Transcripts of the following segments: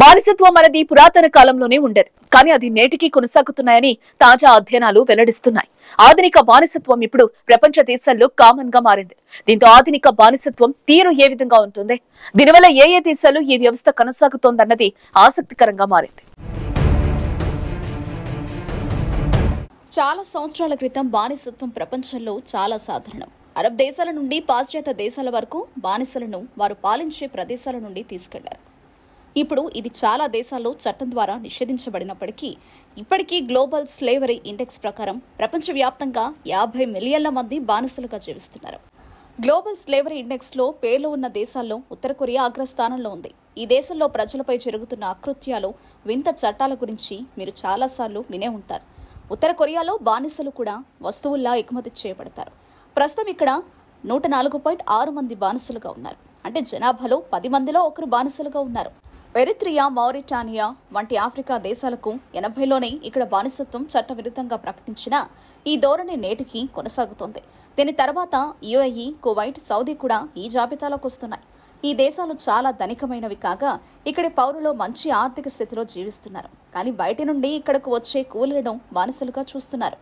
బానిసత్వం అనేది పురాతన కాలంలోనే ఉండేది కానీ అది నేటికి కొనసాగుతున్నాయని తాజా అధ్యయనాలు వెల్లడిస్తున్నాయి ఆధునిక బానిసత్వం ఇప్పుడు ప్రపంచ దేశాల్లో కామన్ గా మారింది దీంతో ఆధునిక బానిసత్వం తీరు ఏ విధంగా ఉంటుంది దీనివల్ల ఏ ఏ దేశాల్లో ఈ వ్యవస్థ కొనసాగుతోందన్నది ఆసక్తికరంగా మారింది చాలా సంవత్సరాల క్రితం బానిసత్వం ప్రపంచంలో చాలా సాధారణం అరబ్ దేశాల నుండి పాశ్చాత్య దేశాల వరకు బానిసలను వారు పాలించే ప్రదేశాల నుండి తీసుకెళ్లారు ఇప్పుడు ఇది చాలా దేశాల్లో చట్టం ద్వారా నిషేధించబడినప్పటికీ ఇప్పటికీ గ్లోబల్ స్లేవరీ ఇండెక్స్ ప్రకారం ప్రపంచవ్యాప్తంగా యాభై మిలియన్ల మంది బానిసలుగా జీవిస్తున్నారు గ్లోబల్ స్లేవరీ ఇండెక్స్లో పేర్లు ఉన్న దేశాల్లో ఉత్తర కొరియా అగ్రస్థానంలో ఉంది ఈ దేశంలో ప్రజలపై జరుగుతున్న అకృత్యాలు వింత చట్టాల గురించి మీరు చాలాసార్లు వినే ఉంటారు ఉత్తర కొరియాలో బానిసలు కూడా వస్తువుల్లా ఎగుమతి చేయబడతారు ప్రస్తుతం ఇక్కడ నూట నాలుగు పాయింట్ ఆరు మంది బానిసలుగా ఉన్నారు అంటే జనాభాలో పది మందిలో ఒకరు బానిసలుగా ఉన్నారు ఎరిత్రియా మౌరిటానియా వంటి ఆఫ్రికా దేశాలకు ఎనభైలోనే ఇక్కడ బానిసత్వం చట్టవిరుద్ధంగా ప్రకటించిన ఈ ధోరణి నేటికి కొనసాగుతోంది దీని తర్వాత యుఏఈ కువైట్ సౌదీ కూడా ఈ జాబితాలోకి వస్తున్నాయి ఈ దేశాలు చాలా ధనికమైనవి కాగా ఇక్కడి పౌరులు మంచి ఆర్థిక స్థితిలో జీవిస్తున్నారు కానీ బయటి నుండి ఇక్కడకు వచ్చే కూలీలను బానిసలుగా చూస్తున్నారు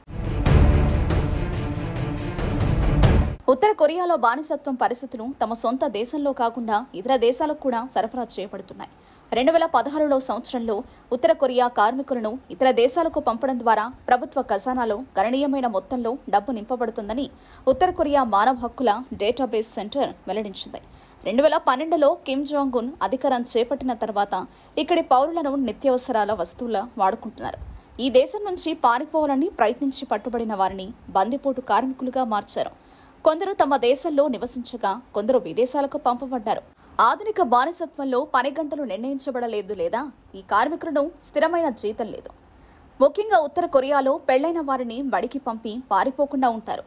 ఉత్తర కొరియాలో బానిసత్వం పరిస్థితులు తమ సొంత దేశంలో కాకుండా ఇతర దేశాలకు కూడా సరఫరా చేయబడుతున్నాయి రెండు వేల పదహారులో సంవత్సరంలో ఉత్తర కొరియా కార్మికులను ఇతర దేశాలకు పంపడం ద్వారా ప్రభుత్వ ఖజానాలో గణనీయమైన మొత్తంలో డబ్బు నింపబడుతుందని ఉత్తర కొరియా మానవ హక్కుల డేటాబేస్ సెంటర్ వెల్లడించింది రెండు వేల పన్నెండులో కిమ్ జోంగున్ అధికారం చేపట్టిన తర్వాత ఇక్కడి పౌరులను నిత్యావసరాల వస్తువుల వాడుకుంటున్నారు ఈ దేశం నుంచి పారిపోవాలని ప్రయత్నించి పట్టుబడిన వారిని బందిపోటు కార్మికులుగా మార్చారు కొందరు తమ దేశంలో నివసించగా కొందరు విదేశాలకు పంపబడ్డారు ఆధునిక బానిసత్వంలో పని గంటలు నిర్ణయించబడలేదు లేదా ఈ కార్మికులను స్థిరమైన జీతం లేదు ముఖ్యంగా ఉత్తర కొరియాలో పెళ్లైన వారిని బడికి పంపి పారిపోకుండా ఉంటారు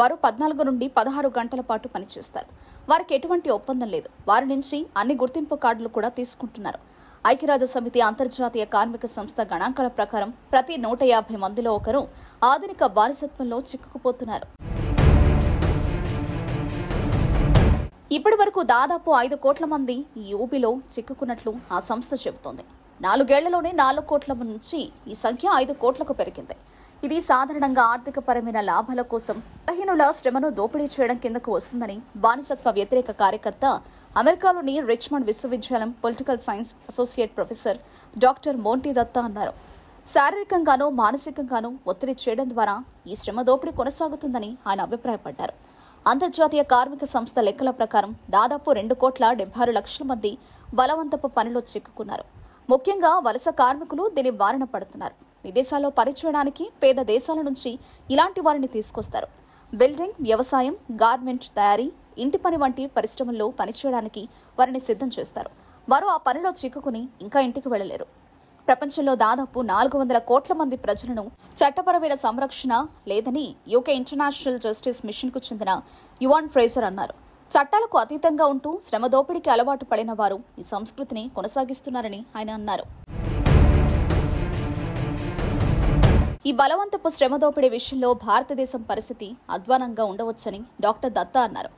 వారు పద్నాలుగు నుండి పదహారు గంటల పాటు పనిచేస్తారు వారికి ఎటువంటి ఒప్పందం లేదు వారి నుంచి అన్ని గుర్తింపు కార్డులు కూడా తీసుకుంటున్నారు ఐక్యరాజ్య సమితి అంతర్జాతీయ కార్మిక సంస్థ గణాంకాల ప్రకారం ప్రతి నూట యాభై మందిలో ఒకరు ఆధునిక బానిసత్వంలో చిక్కుకుపోతున్నారు ఇప్పటి వరకు దాదాపు ఐదు కోట్ల మంది యూపీలో చిక్కుకున్నట్లు ఆ సంస్థ చెబుతోంది నాలుగేళ్లలోనే నాలుగు కోట్ల నుంచి ఈ సంఖ్య ఐదు కోట్లకు పెరిగింది ఇది సాధారణంగా ఆర్థికపరమైన లాభాల కోసం బలహీనుల శ్రమను దోపిడీ చేయడం కిందకు వస్తుందని బానిసత్వ వ్యతిరేక కార్యకర్త అమెరికాలోని రిచ్మండ్ విశ్వవిద్యాలయం political science associate professor doctor Monty Datta అన్నారు శారీరకంగానూ మానసికంగానూ ఒత్తిడి చేయడం ద్వారా ఈ శ్రమ దోపిడీ కొనసాగుతుందని ఆయన అభిప్రాయపడ్డారు అంతర్జాతీయ కార్మిక సంస్థ లెక్కల ప్రకారం దాదాపు రెండు కోట్ల డెబ్బై ఆరు లక్షల మంది బలవంతపు పనిలో చిక్కుకున్నారు ముఖ్యంగా వలస కార్మికులు దీని బారిన పడుతున్నారు విదేశాల్లో పనిచేయడానికి పేద దేశాల నుంచి ఇలాంటి వారిని తీసుకొస్తారు బిల్డింగ్ వ్యవసాయం గార్మెంట్ తయారీ ఇంటి పని వంటి పరిశ్రమల్లో పనిచేయడానికి వారిని సిద్ధం చేస్తారు వారు ఆ పనిలో చిక్కుకుని ఇంకా ఇంటికి వెళ్ళలేరు ప్రపంచంలో దాదాపు నాలుగు వందల కోట్ల మంది ప్రజలను చట్టపరమైన సంరక్షణ లేదని యూకే ఇంటర్నేషనల్ జస్టిస్ మిషన్కు చెందిన యువాన్ ఫ్రేజర్ అన్నారు చట్టాలకు అతీతంగా ఉంటూ శ్రమదోపిడికి అలవాటు పడిన వారు ఈ సంస్కృతిని కొనసాగిస్తున్నారని ఆయన అన్నారు ఈ బలవంతపు శ్రమ దోపిడీ విషయంలో భారతదేశం పరిస్థితి అధ్వానంగా ఉండవచ్చని డాక్టర్ దత్తా అన్నారు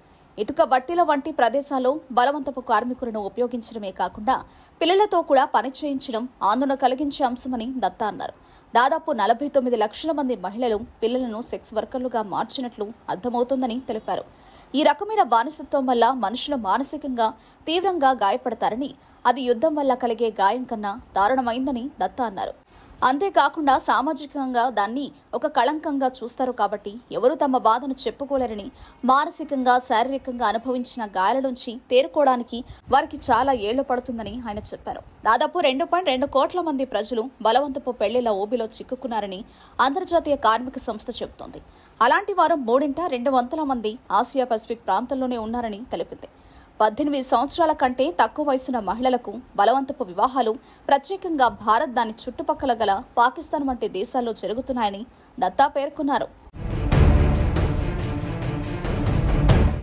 ఇటుక బట్టీల వంటి ప్రదేశాల్లో బలవంతపు కార్మికులను ఉపయోగించడమే కాకుండా పిల్లలతో కూడా పనిచేయించడం ఆందోళన కలిగించే అంశమని దత్తా అన్నారు దాదాపు నలభై తొమ్మిది లక్షల మంది మహిళలు పిల్లలను సెక్స్ వర్కర్లుగా మార్చినట్లు అర్థమవుతోందని తెలిపారు ఈ రకమైన బానిసత్వం వల్ల మనుషులు మానసికంగా తీవ్రంగా గాయపడతారని అది యుద్ధం వల్ల కలిగే గాయం కన్నా దారుణమైందని దత్తా అన్నారు అంతేకాకుండా సామాజికంగా దాన్ని ఒక కళంకంగా చూస్తారు కాబట్టి ఎవరు తమ బాధను చెప్పుకోలేరని మానసికంగా శారీరకంగా అనుభవించిన గాయాల నుంచి తేరుకోవడానికి వారికి చాలా ఏళ్లు పడుతుందని ఆయన చెప్పారు దాదాపు రెండు పాయింట్ రెండు కోట్ల మంది ప్రజలు బలవంతపు పెళ్లిళ్ల ఓబిలో చిక్కుకున్నారని అంతర్జాతీయ కార్మిక సంస్థ చెబుతోంది అలాంటి వారు మూడింట రెండు వందల మంది ఆసియా పసిఫిక్ ప్రాంతంలోనే ఉన్నారని తెలిపింది పద్దెనిమిది సంవత్సరాల కంటే తక్కువ వయసున్న మహిళలకు బలవంతపు వివాహాలు ప్రత్యేకంగా భారత్ దాని చుట్టుపక్కల గల పాకిస్తాన్ వంటి దేశాల్లో జరుగుతున్నాయని దత్తా పేర్కొన్నారు